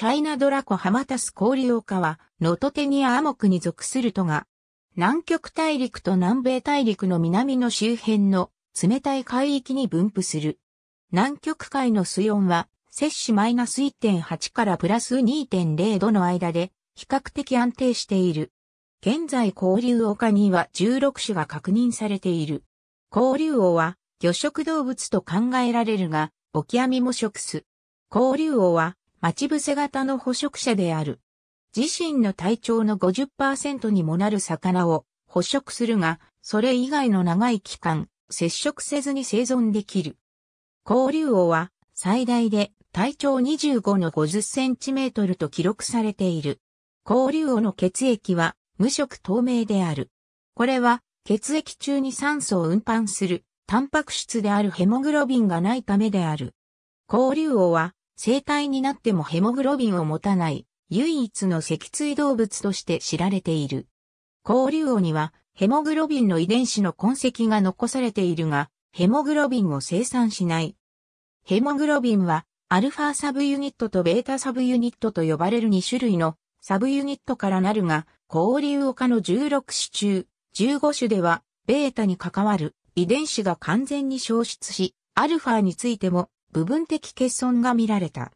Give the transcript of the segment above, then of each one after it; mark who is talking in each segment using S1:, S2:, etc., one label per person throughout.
S1: チャイナドラコハマタス交流丘は、ノトテニアアモクに属するとが、南極大陸と南米大陸の南の周辺の冷たい海域に分布する。南極海の水温は、摂氏マイナス1.8からプラス2.0度の間で、比較的安定している。現在交流丘には16種が確認されている。交流王は、魚食動物と考えられるが、オキアミも食す。交流王は、待ち伏せ型の捕食者である。自身の体長の50%にもなる魚を捕食するが、それ以外の長い期間、接触せずに生存できる。交流王は最大で体長25の50センチメートルと記録されている。交流王の血液は無色透明である。これは血液中に酸素を運搬するタンパク質であるヘモグロビンがないためである。交流王は生体になってもヘモグロビンを持たない唯一の脊椎動物として知られている。交流王にはヘモグロビンの遺伝子の痕跡が残されているが、ヘモグロビンを生産しない。ヘモグロビンはアルファサブユニットとベータサブユニットと呼ばれる2種類のサブユニットからなるが、交流丘の16種中15種ではベータに関わる遺伝子が完全に消失し、アルファについても部分的欠損が見られた。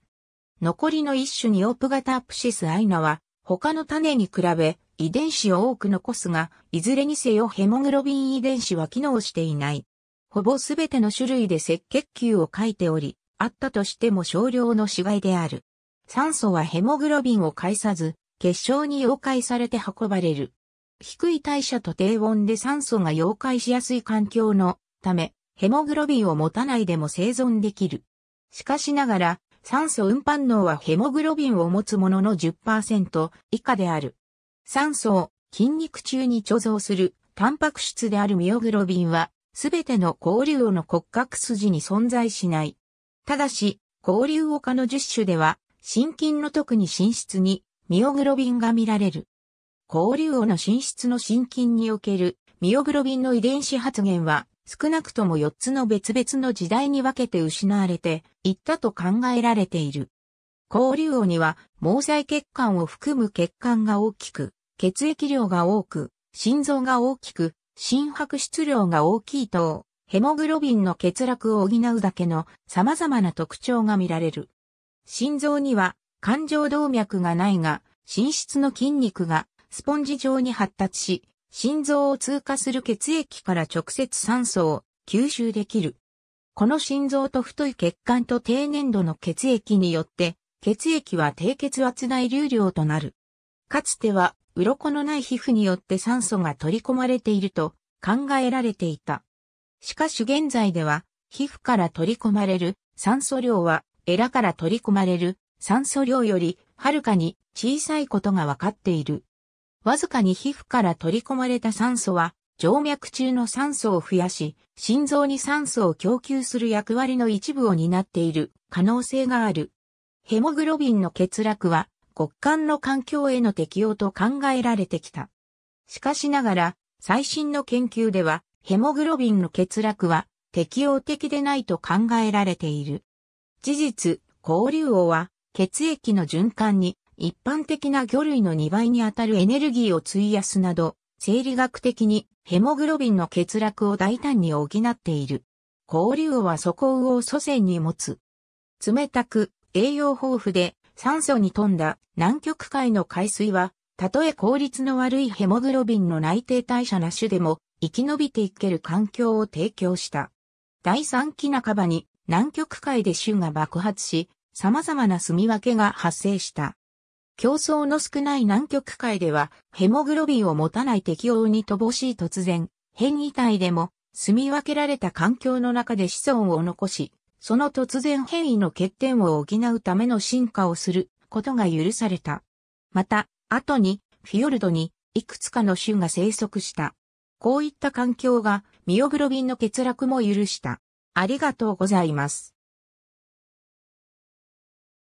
S1: 残りの一種にオープ型アプシスアイナは、他の種に比べ、遺伝子を多く残すが、いずれにせよヘモグロビン遺伝子は機能していない。ほぼすべての種類で赤血球を書いており、あったとしても少量の死骸である。酸素はヘモグロビンを介さず、結晶に溶解されて運ばれる。低い代謝と低温で酸素が溶解しやすい環境のため、ヘモグロビンを持たないでも生存できる。しかしながら、酸素運搬能はヘモグロビンを持つものの10%以下である。酸素を筋肉中に貯蔵するタンパク質であるミオグロビンは、すべての交流王の骨格筋に存在しない。ただし、交流王化の10種では、心筋の特に心室にミオグロビンが見られる。交流王の心室の心筋におけるミオグロビンの遺伝子発現は少なくとも4つの別々の時代に分けて失われていったと考えられている。交流王には毛細血管を含む血管が大きく、血液量が多く、心臓が大きく、心拍質量が大きい等、ヘモグロビンの欠落を補うだけの様々な特徴が見られる。心臓には冠状動脈がないが、心室の筋肉がスポンジ状に発達し、心臓を通過する血液から直接酸素を吸収できる。この心臓と太い血管と低粘度の血液によって、血液は低血圧内流量となる。かつては、鱗のない皮膚によって酸素が取り込まれていると考えられていた。しかし現在では、皮膚から取り込まれる酸素量は、エラから取り込まれる酸素量よりはるかに小さいことがわかっている。わずかに皮膚から取り込まれた酸素は、静脈中の酸素を増やし、心臓に酸素を供給する役割の一部を担っている可能性がある。ヘモグロビンの欠落は、極寒の環境への適応と考えられてきた。しかしながら、最新の研究では、ヘモグロビンの欠落は適応的でないと考えられている。事実、交流王は血液の循環に一般的な魚類の2倍にあたるエネルギーを費やすなど、生理学的にヘモグロビンの欠落を大胆に補っている。交流は素行を祖先に持つ。冷たく、栄養豊富で酸素に富んだ南極海の海水は、たとえ効率の悪いヘモグロビンの内定代謝な種でも生き延びていける環境を提供した。第3期半ばに南極海で種が爆発し、様々な住み分けが発生した。競争の少ない南極海では、ヘモグロビンを持たない適応に乏しい突然、変異体でも、住み分けられた環境の中で子孫を残し、その突然変異の欠点を補うための進化をすることが許された。また、後に、フィヨルドに、いくつかの種が生息した。こういった環境が、ミオグロビンの欠落も許した。ありがとうございます。